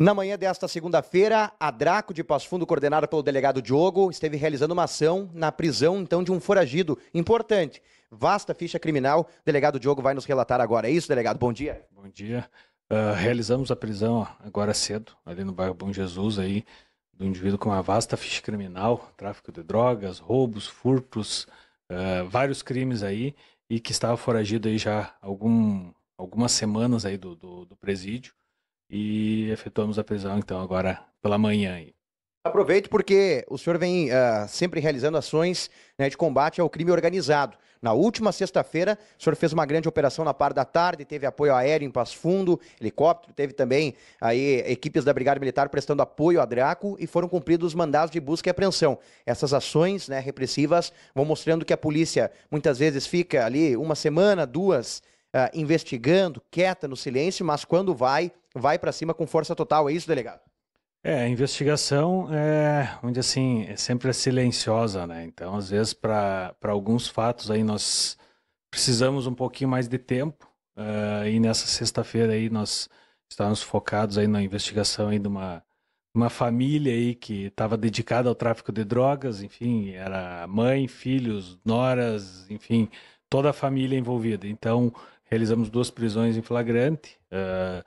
Na manhã desta segunda-feira, a Draco de Passo Fundo, coordenada pelo delegado Diogo, esteve realizando uma ação na prisão, então, de um foragido importante. Vasta ficha criminal. O delegado Diogo vai nos relatar agora. É isso, delegado? Bom dia. Bom dia. Uh, realizamos a prisão agora cedo, ali no bairro Bom Jesus, aí, do indivíduo com uma vasta ficha criminal, tráfico de drogas, roubos, furtos, uh, vários crimes aí, e que estava foragido aí já algum, algumas semanas aí do, do, do presídio e efetuamos a prisão, então, agora pela manhã. Aproveito porque o senhor vem uh, sempre realizando ações né, de combate ao crime organizado. Na última sexta-feira, o senhor fez uma grande operação na par da tarde, teve apoio aéreo em Passo Fundo, helicóptero, teve também aí equipes da Brigada Militar prestando apoio a Draco e foram cumpridos os mandados de busca e apreensão. Essas ações né, repressivas vão mostrando que a polícia muitas vezes fica ali uma semana, duas, uh, investigando, quieta no silêncio, mas quando vai, vai para cima com força total, é isso, delegado? É, a investigação é, onde assim, é sempre é silenciosa, né? Então, às vezes, para alguns fatos aí, nós precisamos um pouquinho mais de tempo. Uh, e nessa sexta-feira aí, nós estávamos focados aí na investigação aí de uma, uma família aí que estava dedicada ao tráfico de drogas, enfim, era mãe, filhos, noras, enfim, toda a família envolvida. Então, realizamos duas prisões em flagrante, uh,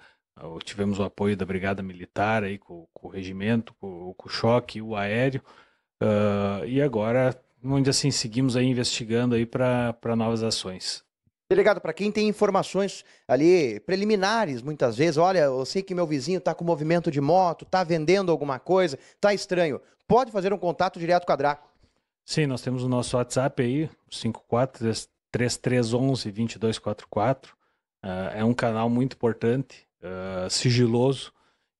tivemos o apoio da Brigada Militar aí com, com o regimento, com, com, o choque, o aéreo. Uh, e agora, onde assim, seguimos aí investigando aí para novas ações. Delegado, para quem tem informações ali preliminares, muitas vezes, olha, eu sei que meu vizinho está com movimento de moto, está vendendo alguma coisa, está estranho. Pode fazer um contato direto com a Draco. Sim, nós temos o nosso WhatsApp aí, 54 3311 2244. Uh, é um canal muito importante ah, sigiloso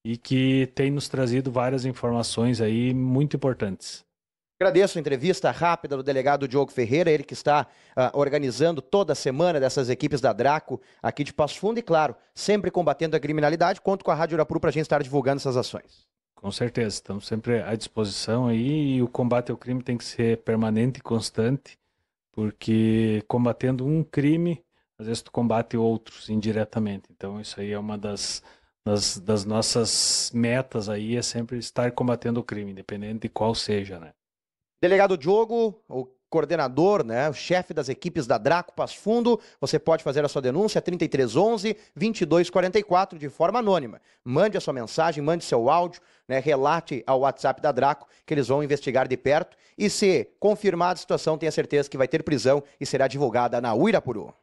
e que tem nos trazido várias informações aí muito importantes. Agradeço a entrevista rápida do delegado Diogo Ferreira, ele que está uh, organizando toda semana dessas equipes da Draco aqui de Passo Fundo e, claro, sempre combatendo a criminalidade. Conto com a Rádio Urapuru para a gente estar divulgando essas ações. Com certeza, estamos sempre à disposição aí e o combate ao crime tem que ser permanente e constante, porque combatendo um crime, às vezes tu combate outros indiretamente. Então isso aí é uma das, das, das nossas metas aí, é sempre estar combatendo o crime, independente de qual seja, né? Delegado Diogo, o coordenador, né, o chefe das equipes da Draco Passo Fundo, você pode fazer a sua denúncia 3311 2244 de forma anônima. Mande a sua mensagem, mande seu áudio, né, relate ao WhatsApp da Draco que eles vão investigar de perto e se confirmada a situação, tenha certeza que vai ter prisão e será divulgada na Uirapuru.